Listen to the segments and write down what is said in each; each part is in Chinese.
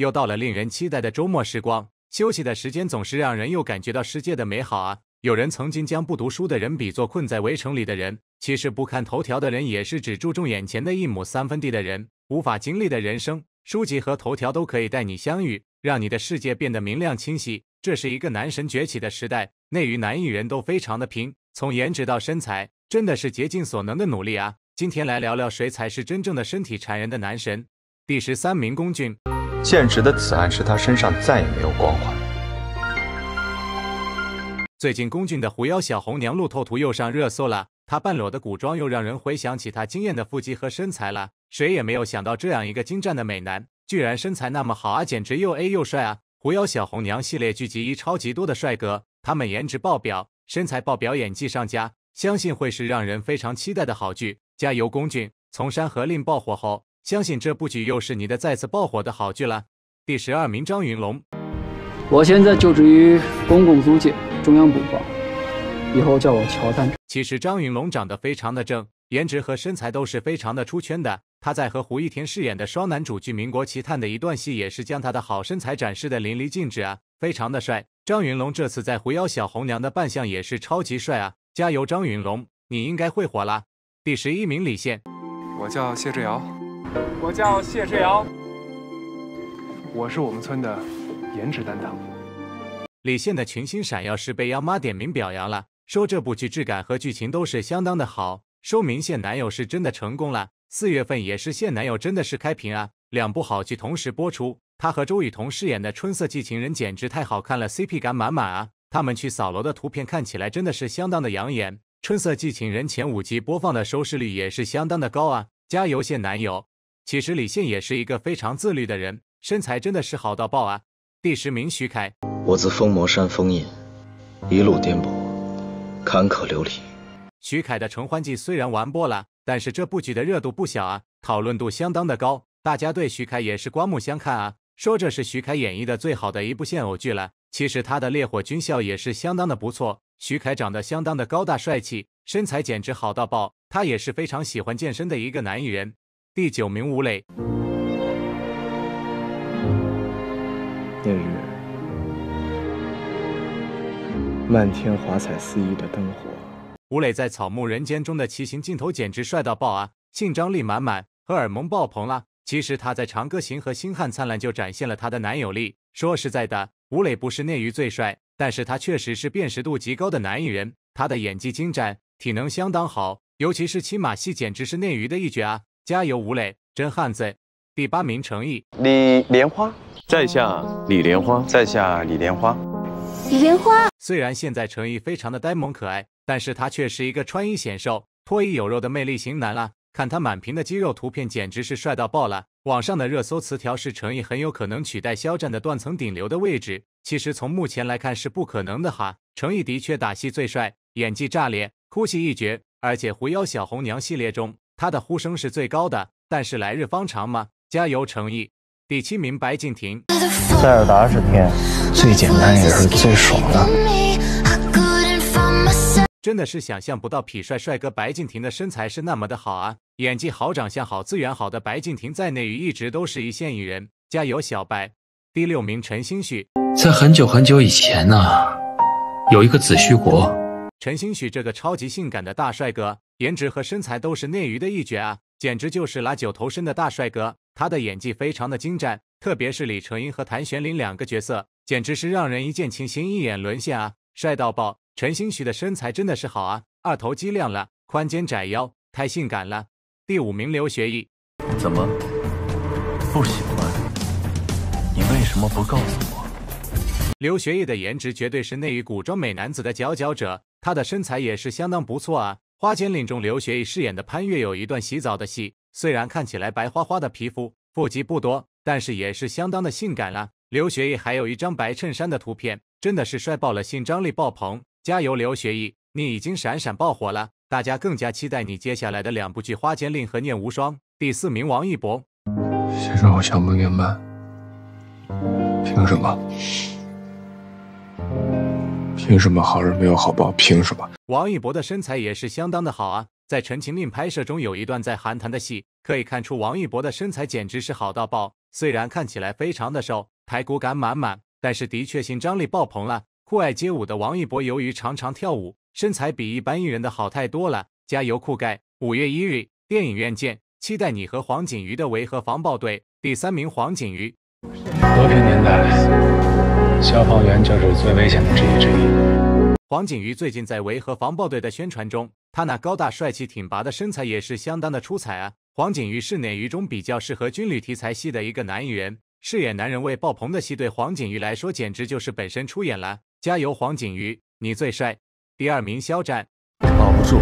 又到了令人期待的周末时光，休息的时间总是让人又感觉到世界的美好啊。有人曾经将不读书的人比作困在围城里的人，其实不看头条的人也是只注重眼前的一亩三分地的人，无法经历的人生，书籍和头条都可以带你相遇，让你的世界变得明亮清晰。这是一个男神崛起的时代，内娱男艺人都非常的拼，从颜值到身材，真的是竭尽所能的努力啊。今天来聊聊谁才是真正的身体馋人的男神，第十三名龚俊。现实的此案是他身上再也没有光环。最近龚俊的《狐妖小红娘》路透图又上热搜了，他半裸的古装又让人回想起他惊艳的腹肌和身材了。谁也没有想到这样一个精湛的美男，居然身材那么好啊，简直又 A 又帅啊！《狐妖小红娘》系列剧集超级多的帅哥，他们颜值爆表，身材爆表，演技上佳，相信会是让人非常期待的好剧。加油，龚俊！从《山河令》爆火后。相信这部剧又是你的再次爆火的好剧了。第十二名张云龙，我现在就职于公共租界中央捕房，以后叫我乔丹。其实张云龙长得非常的正，颜值和身材都是非常的出圈的。他在和胡一天饰演的双男主剧《民国奇探》的一段戏，也是将他的好身材展示的淋漓尽致啊，非常的帅。张云龙这次在《狐妖小红娘》的扮相也是超级帅啊，加油张云龙，你应该会火啦。第十一名李现，我叫谢志尧，我叫谢志尧，我是我们村的颜值担当。李现的《群星闪耀是被央妈点名表扬了，说这部剧质感和剧情都是相当的好，说明现男友是真的成功了。四月份也是现男友真的是开屏啊，两部好剧同时播出，他和周雨彤饰演的《春色寄情人》简直太好看了，CP 感满满啊！他们去扫楼的图片看起来真的是相当的养眼，《春色寄情人》前五集播放的收视率也是相当的高啊，加油现男友！其实李现也是一个非常自律的人，身材真的是好到爆啊！第十名徐凯，我自封魔山封印，一路颠簸，坎坷流离。徐凯的《承欢记》虽然完播了，但是这部剧的热度不小啊，讨论度相当的高，大家对徐凯也是刮目相看啊，说这是徐凯演绎的最好的一部现偶剧了。其实他的《烈火军校》也是相当的不错。徐凯长得相当的高大帅气，身材简直好到爆，他也是非常喜欢健身的一个男艺人。第九名吴磊。那日，漫天华彩四溢的灯火。吴磊在《草木人间》中的骑行镜头简直帅到爆啊，性张力满满，荷尔蒙爆棚啦！其实他在《长歌行》和《星汉灿烂》就展现了他的男友力。说实在的，吴磊不是内娱最帅，但是他确实是辨识度极高的男艺人。他的演技精湛，体能相当好，尤其是骑马戏，简直是内娱的一绝啊！加油，吴磊，真汉子！第八名，成毅，李莲花。在下李莲花。在下李莲花。李莲花。虽然现在成毅非常的呆萌可爱，但是他却是一个穿衣显瘦，脱衣有肉的魅力型男啦。看他满屏的肌肉图片，简直是帅到爆了。网上的热搜词条是成毅很有可能取代肖战的断层顶流的位置，其实从目前来看是不可能的哈。成毅的确打戏最帅，演技炸裂，哭戏一绝，而且狐妖小红娘系列中。他的呼声是最高的，但是来日方长吗？加油，诚意。第七名，白敬亭。塞尔达是天最简单也是最爽的。真的是想象不到痞帅帅哥白敬亭的身材是那么的好啊！演技好、长相好、资源好的白敬亭，在内娱一直都是一线艺人。加油，小白！第六名，陈星旭。在很久很久以前呢，有一个子虚国。陈星旭这个超级性感的大帅哥。颜值和身材都是内娱的一绝啊，简直就是拿九头身的大帅哥。他的演技非常的精湛，特别是李承鄞和谭玄灵两个角色，简直是让人一见倾心、一眼沦陷啊，帅到爆！陈星旭的身材真的是好啊，二头肌亮了，宽肩窄腰，太性感了。第五名刘学义，怎么不喜欢？你为什么不告诉我？刘学义的颜值绝对是内娱古装美男子的佼佼者，他的身材也是相当不错啊。《花千令中刘学义饰演的潘越有一段洗澡的戏，虽然看起来白花花的皮肤，腹肌不多，但是也是相当的性感了。刘学义还有一张白衬衫的图片，真的是帅爆了，性张力爆棚！加油，刘学义，你已经闪闪爆火了，大家更加期待你接下来的两部剧《花千令》和《念无双》。第四名，王一博。其实我想不明白，凭什么？凭什么好人没有好报？凭什么？王一博的身材也是相当的好啊！在《陈情令》拍摄中，有一段在寒潭的戏，可以看出王一博的身材简直是好到爆。虽然看起来非常的瘦，排骨感满满，但是的确性张力爆棚了。酷爱街舞的王一博，由于常常跳舞，身材比一般艺人的好太多了。加油，酷盖！五月一日电影院见，期待你和黄景瑜的《维和防暴队》。第三名，黄景瑜。和平年代。消防员就是最危险的职业之一。黄景瑜最近在维和防暴队的宣传中，他那高大帅气挺拔的身材也是相当的出彩啊！黄景瑜是哪一中比较适合军旅题材戏的一个男演员，饰演男人味爆棚的戏，对黄景瑜来说简直就是本身出演了。加油，黄景瑜，你最帅！第二名，肖战，保不住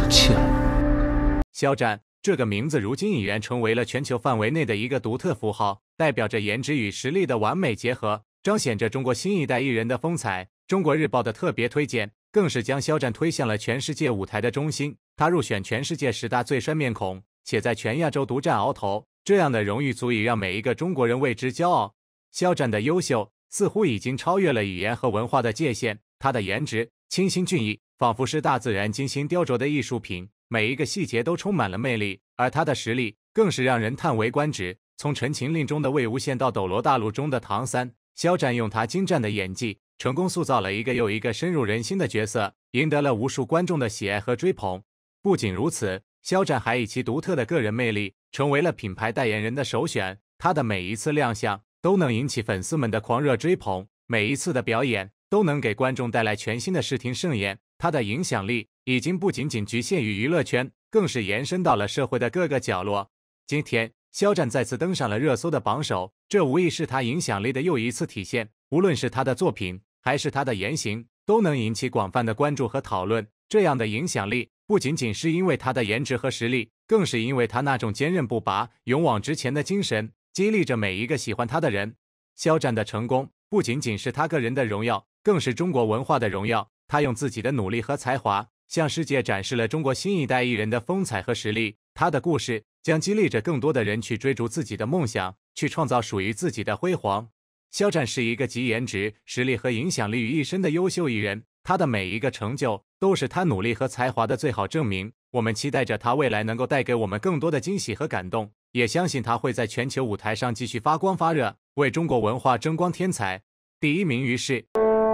就气了。肖战。这个名字如今已然成为了全球范围内的一个独特符号，代表着颜值与实力的完美结合，彰显着中国新一代艺人的风采。《中国日报》的特别推荐更是将肖战推向了全世界舞台的中心。他入选全世界十大最帅面孔，且在全亚洲独占鳌头。这样的荣誉足以让每一个中国人为之骄傲。肖战的优秀似乎已经超越了语言和文化的界限，他的颜值清新俊逸，仿佛是大自然精心雕琢的艺术品。每一个细节都充满了魅力，而他的实力更是让人叹为观止。从《陈情令》中的魏无羡到《斗罗大陆》中的唐三，肖战用他精湛的演技，成功塑造了一个又一个深入人心的角色，赢得了无数观众的喜爱和追捧。不仅如此，肖战还以其独特的个人魅力，成为了品牌代言人的首选。他的每一次亮相都能引起粉丝们的狂热追捧，每一次的表演都能给观众带来全新的视听盛宴。他的影响力。已经不仅仅局限于娱乐圈，更是延伸到了社会的各个角落。今天，肖战再次登上了热搜的榜首，这无疑是他影响力的又一次体现。无论是他的作品，还是他的言行，都能引起广泛的关注和讨论。这样的影响力，不仅仅是因为他的颜值和实力，更是因为他那种坚韧不拔、勇往直前的精神，激励着每一个喜欢他的人。肖战的成功，不仅仅是他个人的荣耀，更是中国文化的荣耀。他用自己的努力和才华。向世界展示了中国新一代艺人的风采和实力。他的故事将激励着更多的人去追逐自己的梦想，去创造属于自己的辉煌。肖战是一个集颜值、实力和影响力于一身的优秀艺人，他的每一个成就都是他努力和才华的最好证明。我们期待着他未来能够带给我们更多的惊喜和感动，也相信他会在全球舞台上继续发光发热，为中国文化争光添彩。第一名，于是，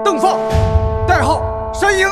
邓放，代号山鹰，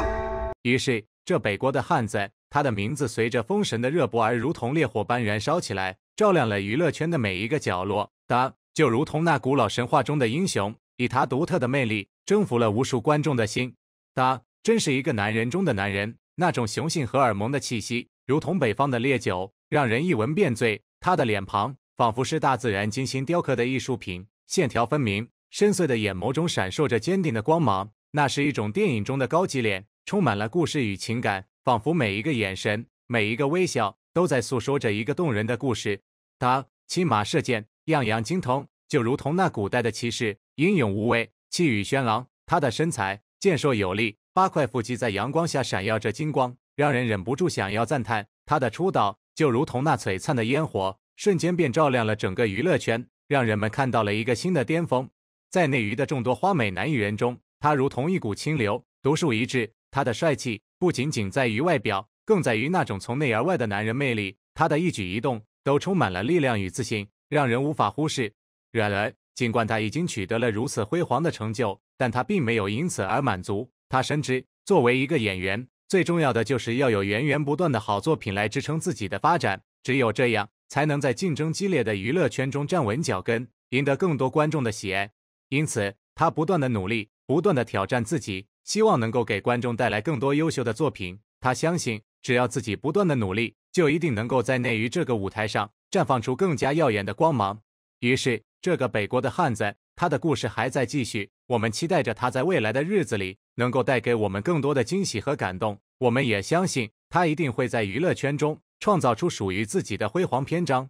于是。这北国的汉子，他的名字随着《封神》的热播而如同烈火般燃烧起来，照亮了娱乐圈的每一个角落。他就如同那古老神话中的英雄，以他独特的魅力征服了无数观众的心。他真是一个男人中的男人，那种雄性荷尔蒙的气息，如同北方的烈酒，让人一闻便醉。他的脸庞仿佛是大自然精心雕刻的艺术品，线条分明，深邃的眼眸中闪烁着坚定的光芒，那是一种电影中的高级脸。充满了故事与情感，仿佛每一个眼神、每一个微笑都在诉说着一个动人的故事。他骑马射箭，样样精通，就如同那古代的骑士，英勇无畏，气宇轩昂。他的身材健硕有力，八块腹肌在阳光下闪耀着金光，让人忍不住想要赞叹。他的出道就如同那璀璨的烟火，瞬间便照亮了整个娱乐圈，让人们看到了一个新的巅峰。在内娱的众多花美男艺人中，他如同一股清流，独树一帜。他的帅气不仅仅在于外表，更在于那种从内而外的男人魅力。他的一举一动都充满了力量与自信，让人无法忽视。然而，尽管他已经取得了如此辉煌的成就，但他并没有因此而满足。他深知，作为一个演员，最重要的就是要有源源不断的好作品来支撑自己的发展。只有这样，才能在竞争激烈的娱乐圈中站稳脚跟，赢得更多观众的喜爱。因此，他不断的努力，不断的挑战自己。希望能够给观众带来更多优秀的作品。他相信，只要自己不断的努力，就一定能够在内娱这个舞台上绽放出更加耀眼的光芒。于是，这个北国的汉子，他的故事还在继续。我们期待着他在未来的日子里能够带给我们更多的惊喜和感动。我们也相信，他一定会在娱乐圈中创造出属于自己的辉煌篇章。